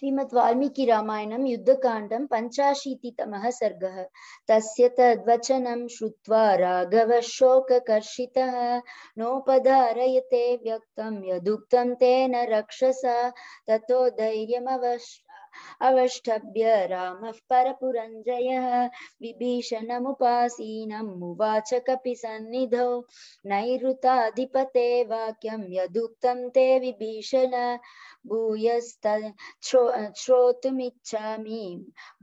श्रीमद् वाल्मीकि रामायणं युद्धकाण्डं पञ्चाशीतितमः सर्गः तस्य तद्वचनं श्रुत्वा राघवः शोककर्षितः नोपधारयते व्यक्तं यदुक्तं तेन रक्षसा ततो धैर्यमवश् अवष्टभ्य रामः परपुरञ्जयः विभीषणमुपासीनमुवाच कपिसन्निधौ नैरुताधिपते वाक्यं यदुक्तं ते विभीषण भूयस्त श्रो श्रोतुमिच्छामि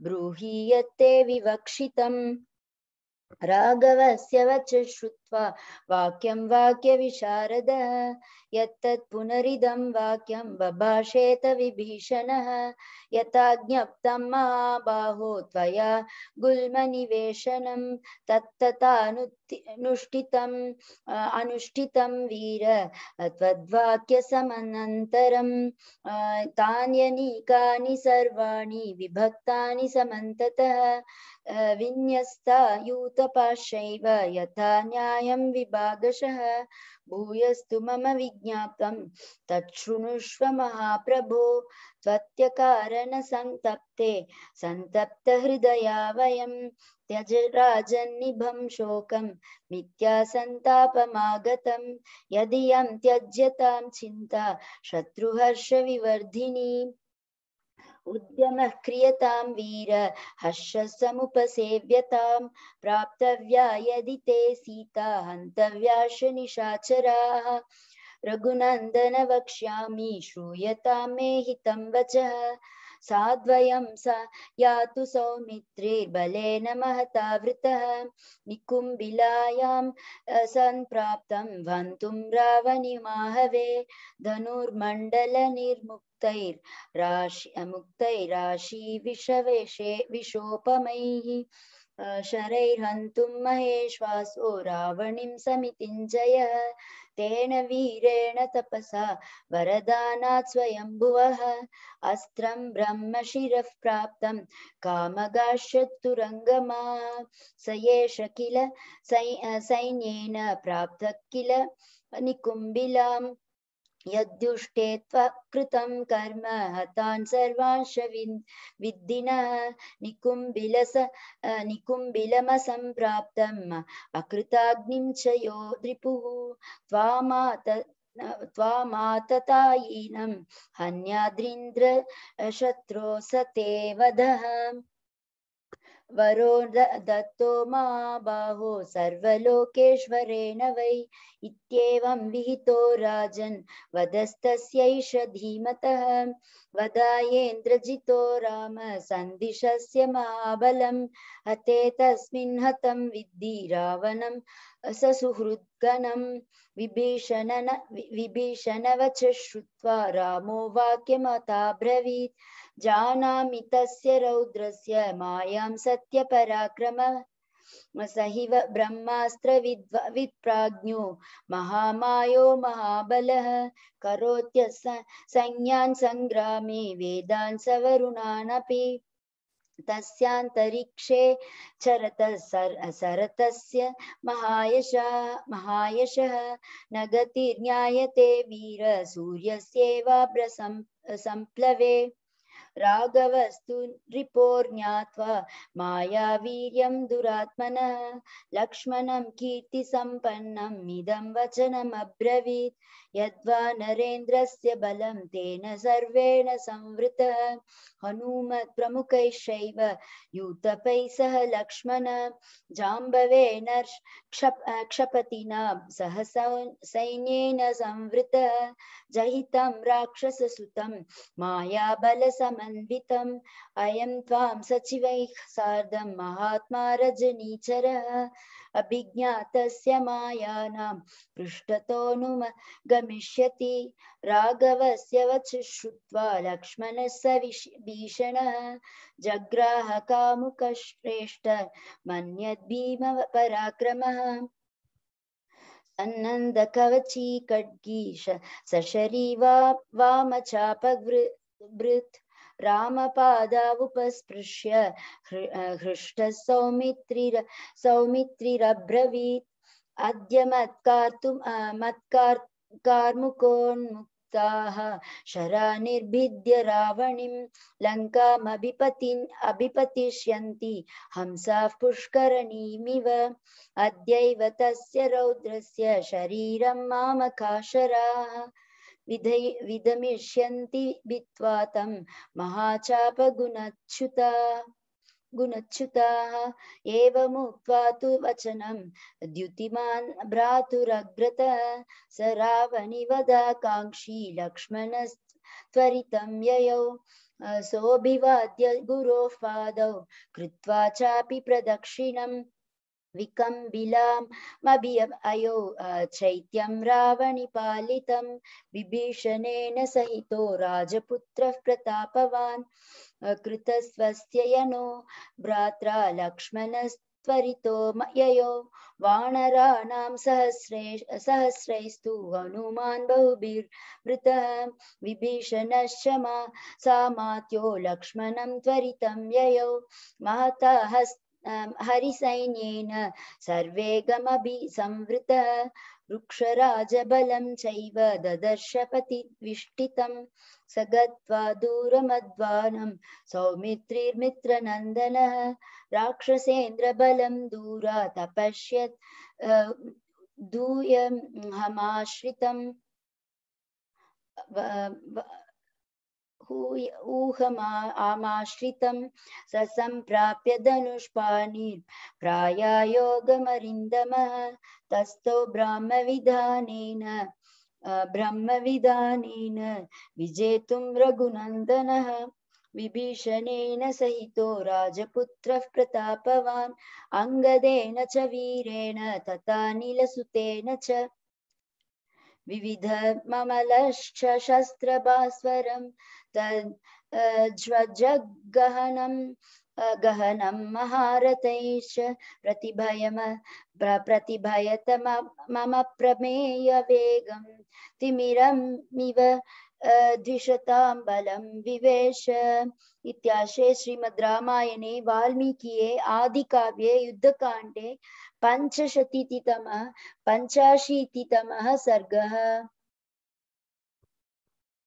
ब्रूहि यत्ते विवक्षितम् राघवस्य वच श्रुत्वा दृष्ट्वा वाक्यं विशारद यत्तत् पुनरिदं वाक्यं बभाषेत विभीषणः यथा ज्ञप्तं महाबाहो त्वया गुल्मनिवेशनं तत्तथानुष्ठितम् अनुष्ठितं वीर त्वद्वाक्यसमनन्तरं तान्यनीकानि सर्वाणि विभक्तानि समन्ततः विन्यस्ता यथा न्याय न्यायं विभागशः भूयस्तु मम विज्ञाप्तं तच्छृणुष्व महाप्रभो त्वत्यकारणसन्तप्ते सन्तप्तहृदया वयं त्यज राजन्निभं शोकं मिथ्यासन्तापमागतं यदि यं त्यज्यतां चिन्ता शत्रुहर्षविवर्धिनी उद्यम क्रियता वीर हर्षसमुपसेव्यतां प्राप्तव्या यदि ते सीता हन्तव्याश निशाचराः रघुनन्दन वक्ष्यामि श्रूयतां मे हितं वचः साद्वयं सा यातु सौमित्रिर्बलेन महतावृतः निकुम्बिलायां सन्प्राप्तं हन्तुं रावणिमाहवे धनुर्मण्डलनिर्मुक् मुक्तैर् राशि मुक्तैराशि विषवेशे विशोपमैः शरैर्हन्तुं महेश्वासो रावणिं समितिं जयः तेन वीरेण तपसा वरदानात् स्वयम्भुवः अस्त्रं ब्रह्म शिरः प्राप्तं कामगाश्चतुरङ्गमा स एष किल सैन्येन प्राप्त किल निकुम्बिलाम् यद्दुष्टे कृतं कर्म हतान् सर्वांश विद्धिनः निकुम्बिलस निकुम्बिलमसम्प्राप्तम् अकृताग्निं च यो रिपुः त्वामात त्वामाततायीनं हन्याद्रीन्द्र शत्रो स ते वरो दत्तो मा बाहो सर्वलोकेश्वरेण वै इत्येवं विहितो राजन् वदस्तस्यैष धीमतः वदायेन्द्रजितो राम सन्दिशस्य महाबलं हते तस्मिन् हतं विद्धि रावणं ससुहृद्गणं विभीषण विभीषणवच श्रुत्वा रामो वाक्यमताब्रवीत् जानामि तस्य रौद्रस्य मायां सत्यपराक्रम सहिव हिव ब्रह्मास्त्रविद्प्राज्ञो महामायो महाबलः करोत्य संज्ञान् सङ्ग्रामे वेदान् सवरुणानपि तस्यान्तरिक्षे चरत सर, सरतस्य महायशः महायशः न गतिर्ज्ञायते वीरसूर्यस्येवाभ्रसं सम्प्लवे राघवस्तु नृपोर् ज्ञात्वा मायावीर्यं दुरात्मनः लक्ष्मणं कीर्तिसम्पन्नम् इदं वचनमब्रवीत् यद्वा नरेन्द्रस्य बलं तेन सर्वेण संवृतः हनूमत्प्रमुखैश्चैव यूतपैः सह लक्ष्मण जाम्बवेन क्षप क्षपतिना सह सैन्येन संवृतः जहितं राक्षससुतं मायाबलसमन्वितम् अयं त्वां सचिवैः सार्धं महात्मा रजनीचरः अभिज्ञातस्य मायानां पृष्ठतोऽनुम गमिष्यति राघवस्य वच श्रुत्वा लक्ष्मणस्य भीषणः जग्राहकामुकश्रेष्ठ मन्यद्भीम पराक्रमः अन्नन्दकवची खड्गीश सशरीवा वामचापवृत् रामपादावुपस्पृश्य हृष्टसौमित्रिर सौमित्रिरब्रवीत् अद्य मत्कार्तु मत्कार् कार्मुकोन्मुक्ताः शरा निर्भिद्य रावणीं लङ्कामभिपतिन् अभिपतिष्यन्ति हंसाः पुष्करणीमिव अद्यैव तस्य रौद्रस्य शरीरं मामकाशराः विधै विदमिष्यन्ति भित्वा तं महाचापगुणच्युता गुणच्युताः एवमुक्त्वा तु वचनं द्युतिमान् भ्रातुरग्रत स रावणिवदाकाङ्क्षी लक्ष्मणस्त्वरितं ययौ सोऽभिवाद्य गुरोः पादौ कृत्वा चापि प्रदक्षिणम् विकम्बिलामभि अयो चैत्यं विभीषण सहित राजपुत्र राजपुत्रः भ्रात्र लक्ष्मण भ्रात्रा ययो वानराणां सहस्रै सहस्रैस्तु हनुमान् बहुभिर्मृतः विभीषणश्च मा सामात्यो लक्ष्मणं त्वरितं महता हस्त हरिसैन्येन सर्वेगमभि संवृत वृक्षराजबलं चैव ददर्शपतिविष्टितं स गत्वा दूरमध्वानं सौमित्रिर्मित्रनन्दनः राक्षसेन्द्रबलं दूरात् अपश्यत् दूयहमाश्रितं ऊहमामाश्रितं स सम्प्राप्य धनुष्पाणिर्प्रायायोगमरिन्दमः तस्थो ब्राह्मविधानेन ब्रह्मविधानेन विजेतुं रघुनन्दनः विभीषणेन सहितो राजपुत्रः प्रतापवान् अङ्गदेन च वीरेण तथा नीलसुतेन च विविध विविधममलश्च शस्त्रभास्वरं तज्वजगहनं गहनं महारथैश्च प्रतिभयम प्रतिभयत मम प्रमेयवेगं तिमिरमिव द्विषतां विवेश इत्याशे श्रीमद्रामायणे वाल्मीकिये आदिकाव्ये युद्धकाण्डे पञ्चशतीतितमः पञ्चाशीतितमः सर्गः